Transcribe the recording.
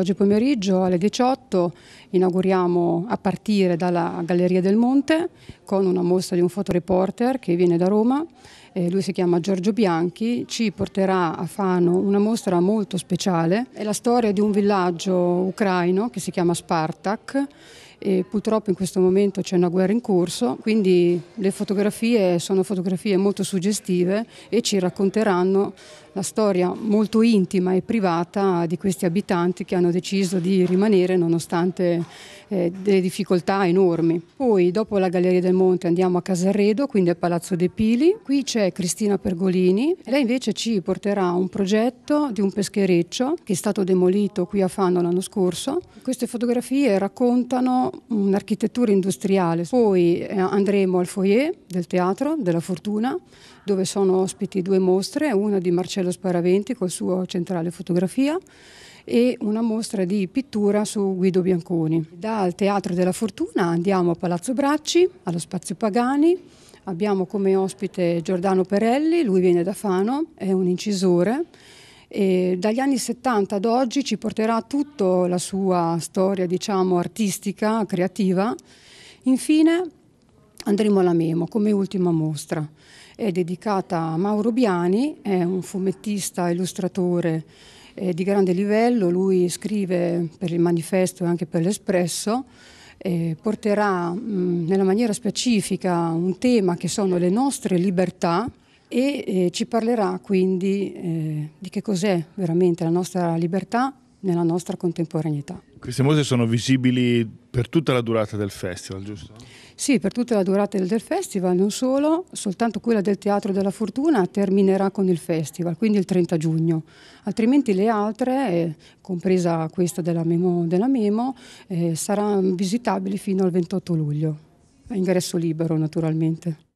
Oggi pomeriggio alle 18 inauguriamo a partire dalla Galleria del Monte con una mostra di un fotoreporter che viene da Roma eh, lui si chiama Giorgio Bianchi, ci porterà a Fano una mostra molto speciale, è la storia di un villaggio ucraino che si chiama Spartak e purtroppo in questo momento c'è una guerra in corso, quindi le fotografie sono fotografie molto suggestive e ci racconteranno la storia molto intima e privata di questi abitanti che hanno deciso di rimanere nonostante eh, delle difficoltà enormi. Poi dopo la Galleria del Monte andiamo a Casarredo, quindi al Palazzo dei Pili, qui c'è c'è Cristina Pergolini. Lei invece ci porterà un progetto di un peschereccio che è stato demolito qui a Fano l'anno scorso. Queste fotografie raccontano un'architettura industriale. Poi eh, andremo al foyer del Teatro della Fortuna dove sono ospiti due mostre, una di Marcello Sparaventi col suo centrale fotografia e una mostra di pittura su Guido Bianconi. Dal Teatro della Fortuna andiamo a Palazzo Bracci, allo Spazio Pagani Abbiamo come ospite Giordano Perelli, lui viene da Fano, è un incisore. E dagli anni 70 ad oggi ci porterà tutta la sua storia diciamo, artistica, creativa. Infine andremo alla Memo come ultima mostra. È dedicata a Mauro Biani, è un fumettista, illustratore eh, di grande livello, lui scrive per il manifesto e anche per l'espresso eh, porterà mh, mm, nella maniera specifica un tema che sono le nostre libertà e eh, ci parlerà quindi eh, di che cos'è veramente la nostra libertà nella nostra contemporaneità. Queste mostre sono visibili per tutta la durata del festival, giusto? Sì, per tutta la durata del festival, non solo, soltanto quella del Teatro della Fortuna terminerà con il festival, quindi il 30 giugno, altrimenti le altre, eh, compresa questa della Memo, della Memo eh, saranno visitabili fino al 28 luglio, a ingresso libero naturalmente.